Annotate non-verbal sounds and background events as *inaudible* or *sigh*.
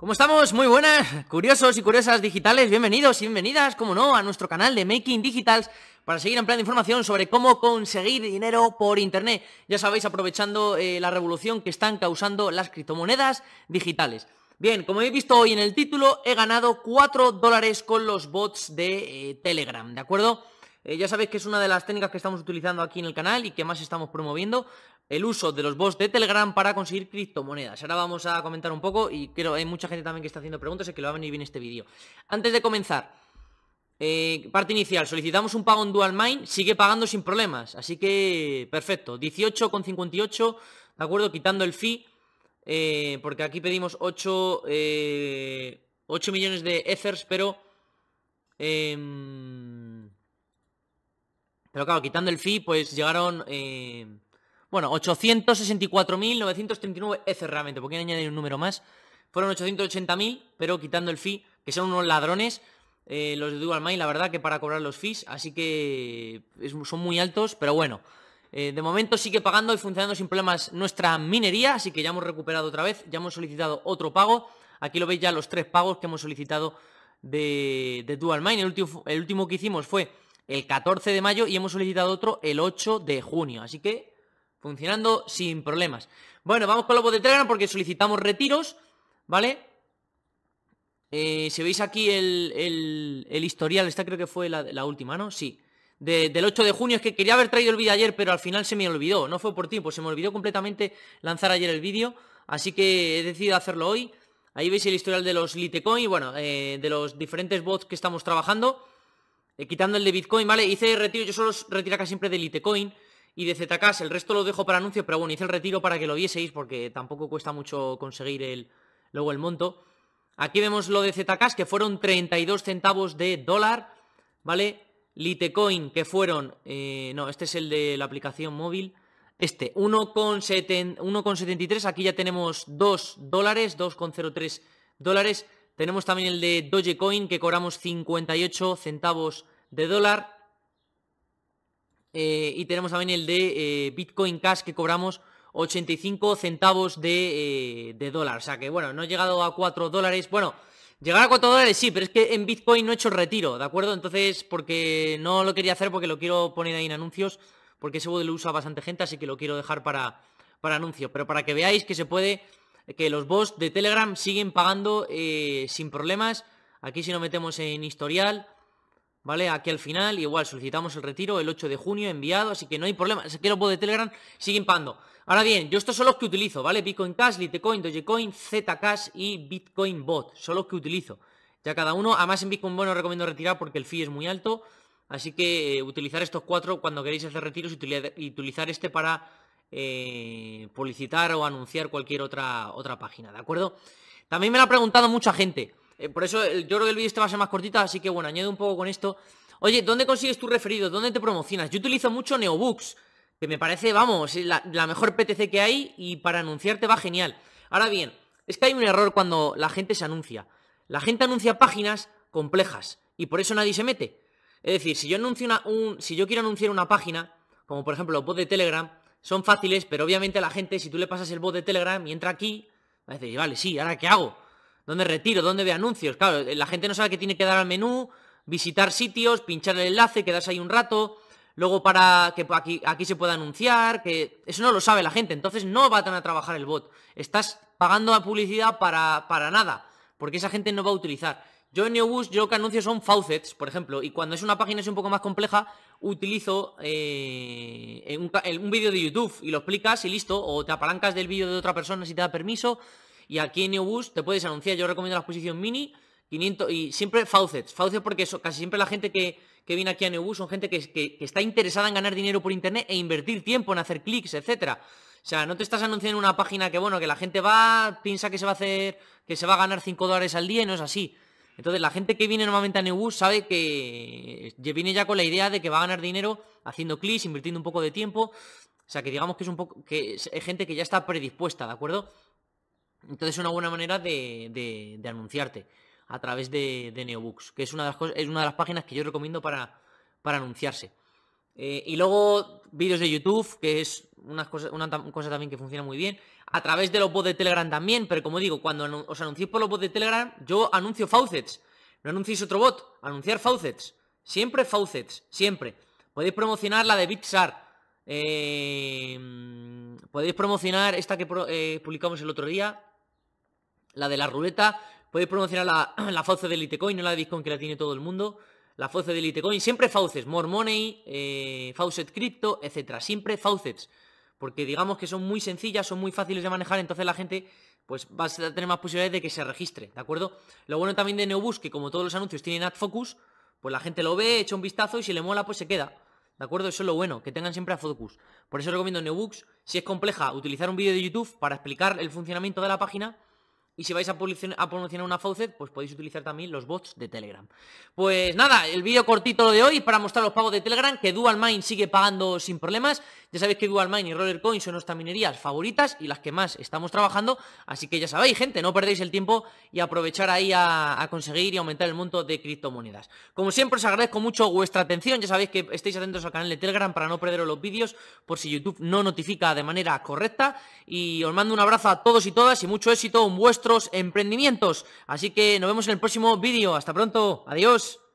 ¿Cómo estamos? Muy buenas, curiosos y curiosas digitales. Bienvenidos y bienvenidas, como no, a nuestro canal de Making Digitals para seguir ampliando información sobre cómo conseguir dinero por Internet. Ya sabéis, aprovechando eh, la revolución que están causando las criptomonedas digitales. Bien, como he visto hoy en el título, he ganado 4 dólares con los bots de eh, Telegram, ¿de acuerdo? Eh, ya sabéis que es una de las técnicas que estamos utilizando aquí en el canal y que más estamos promoviendo, el uso de los bots de Telegram para conseguir criptomonedas. Ahora vamos a comentar un poco y creo hay mucha gente también que está haciendo preguntas y que lo va a venir bien este vídeo. Antes de comenzar, eh, parte inicial, solicitamos un pago en Dual sigue pagando sin problemas, así que perfecto, 18,58, ¿de acuerdo? Quitando el fee, eh, porque aquí pedimos 8, 8 millones de Ethers, pero... Em, pero claro, quitando el fee, pues llegaron, eh, bueno, 864.939 es realmente, porque añadir un número más. Fueron 880.000, pero quitando el fee, que son unos ladrones, eh, los de Dual la verdad que para cobrar los fees, así que son muy altos, pero bueno. Eh, de momento sigue pagando y funcionando sin problemas nuestra minería, así que ya hemos recuperado otra vez, ya hemos solicitado otro pago. Aquí lo veis ya los tres pagos que hemos solicitado de, Dualmine El último, el último que hicimos fue el 14 de mayo y hemos solicitado otro el 8 de junio. Así que funcionando sin problemas. Bueno, vamos con los bots de Telegram porque solicitamos retiros, ¿vale? Eh, si veis aquí el, historial, esta creo que fue la, última, ¿no? Sí. del 8 de junio, es que quería haber traído el vídeo ayer, pero al final se me olvidó. No fue por tiempo, pues se me olvidó completamente lanzar ayer el vídeo. Así que he decidido hacerlo hoy. Ahí veis el historial de los Litecoin, bueno, eh, de los diferentes bots que estamos trabajando. Eh, quitando el de Bitcoin, ¿vale? Hice retiro, yo solo retiro acá siempre de Litecoin y de ZKs, el resto lo dejo para anuncio, pero bueno, hice el retiro para que lo vieseis porque tampoco cuesta mucho conseguir el, luego el monto. Aquí vemos lo de ZKs, que fueron 32 centavos de dólar, ¿vale? Litecoin, que fueron, eh, no, este es el de la aplicación móvil, este, 1,73, aquí ya tenemos 2 dólares, 2,03 dólares. Tenemos también el de Dogecoin, que cobramos 58 centavos de dólar. Eh, y tenemos también el de eh, Bitcoin Cash que cobramos 85 centavos de, eh, de, dólar. O sea que bueno, no he llegado a 4 dólares. Bueno, llegar a 4 dólares sí, pero es que en Bitcoin no he hecho retiro, ¿de acuerdo? Entonces, porque no lo quería hacer porque lo quiero poner ahí en anuncios, porque ese lo usa bastante gente, así que lo quiero dejar para, para anuncios Pero para que veáis que se puede, que los bots de Telegram siguen pagando sin problemas. Aquí si nos metemos en historial ¿Vale? Aquí al final, igual, solicitamos el retiro el 8 de junio, enviado, así que no hay problema. Es que los bots de Telegram siguen pando Ahora bien, yo estos son los que utilizo, ¿vale? Bitcoin Cash, Litecoin, Dogecoin, Zcash y Bitcoin Bot. Son los que utilizo. Ya cada uno, además en Bitcoin Bot no recomiendo retirar porque el fee es muy alto. Así que eh, utilizar estos cuatro cuando queréis hacer retiros y utilizar este para eh, publicitar o anunciar cualquier otra, otra página, ¿de acuerdo? También me lo ha preguntado mucha gente. Eh, por eso yo creo que el vídeo este va a ser más cortita, así que bueno, añade un poco con esto. Oye, ¿dónde consigues tu referido? ¿Dónde te promocionas? Yo utilizo mucho Neobooks, que me parece, vamos, la, la mejor PTC que hay y para anunciarte va genial. Ahora bien, es que hay un error cuando la gente se anuncia. La gente anuncia páginas complejas y por eso nadie se mete. Es decir, si yo, anuncio una, si yo quiero anunciar una página, como por ejemplo los bots de Telegram, son fáciles, pero obviamente la gente, si tú le pasas el bot de Telegram y entra aquí, va a decir, vale, sí, ¿ahora qué hago? ¿Dónde retiro? ¿Dónde ve anuncios? Claro, la gente no sabe que tiene que dar al menú, visitar sitios, pinchar el enlace, quedarse ahí un rato, luego para que aquí, aquí se pueda anunciar, que eso no lo sabe la gente, entonces no va a, a trabajar el bot. Estás pagando la publicidad para, para nada, porque esa gente no va a utilizar. Yo en Neobus, yo que anuncio son faucets, por ejemplo, y cuando es una página es un poco más compleja, utilizo eh, un, un vídeo de YouTube y lo explicas y listo, o te apalancas del vídeo de otra persona si te da permiso, y aquí en Neobus te puedes anunciar. Yo recomiendo la exposición mini, 500 y siempre faucets. Faucets porque eso, casi siempre la gente que, que viene aquí a Neobus son gente que, está interesada en ganar dinero por internet e invertir tiempo en hacer clics, etcétera. O sea, no te estás anunciando una página que, bueno, que la gente va, piensa que se va a hacer, que se va a ganar 5 dólares al día y no es así. Entonces, la gente que viene normalmente a Neobus sabe que viene ya con la idea de que va a ganar dinero haciendo clics, invirtiendo un poco de tiempo. O sea, que digamos que es un poco que es gente que ya está predispuesta, ¿de acuerdo? Entonces es una buena manera de, anunciarte a través de, de, Neobooks, que es una de las, es una de las páginas que yo recomiendo para, para anunciarse. Eh, y luego vídeos de YouTube, que es una cosa, una cosa también que funciona muy bien. A través de los bots de Telegram también, pero como digo, cuando os anunciéis por los bots de Telegram, yo anuncio Faucets. No anunciéis otro bot, anunciar Faucets. Siempre Faucets, siempre. Podéis promocionar la de Bitsar. Eh, mm, podéis promocionar esta que eh, publicamos el otro día, la de la ruleta, podéis promocionar la, *clears throat* la fauce de Litecoin, no la de Bitcoin que la tiene todo el mundo. La fauce de Litecoin, siempre fauces, More Money, eh, Faucet Crypto, etcétera, siempre faucets. Porque digamos que son muy sencillas, son muy fáciles de manejar, entonces la gente pues va a tener más posibilidades de que se registre, ¿de acuerdo? Lo bueno también de Neobus, que como todos los anuncios tienen Ad Focus, pues la gente lo ve, echa un vistazo y si le mola, pues se queda. ¿De acuerdo? Eso es lo bueno, que tengan siempre a Focus. Por eso recomiendo Neobooks. Si es compleja, utilizar un vídeo de YouTube para explicar el funcionamiento de la página y si vais a promocionar, una faucet, pues podéis utilizar también los bots de Telegram. Pues nada, el vídeo cortito de hoy para mostrar los pagos de Telegram, que DualMine sigue pagando sin problemas. Ya sabéis que DualMine y RollerCoin son nuestras minerías favoritas y las que más estamos trabajando. Así que ya sabéis, gente, no perdéis el tiempo y aprovechar ahí a, conseguir y aumentar el monto de criptomonedas. Como siempre, os agradezco mucho vuestra atención. Ya sabéis que estéis atentos al canal de Telegram para no perderos los vídeos por si YouTube no notifica de manera correcta. Y os mando un abrazo a todos y todas y mucho éxito en vuestro emprendimientos. Así que nos vemos en el próximo vídeo. Hasta pronto. Adiós.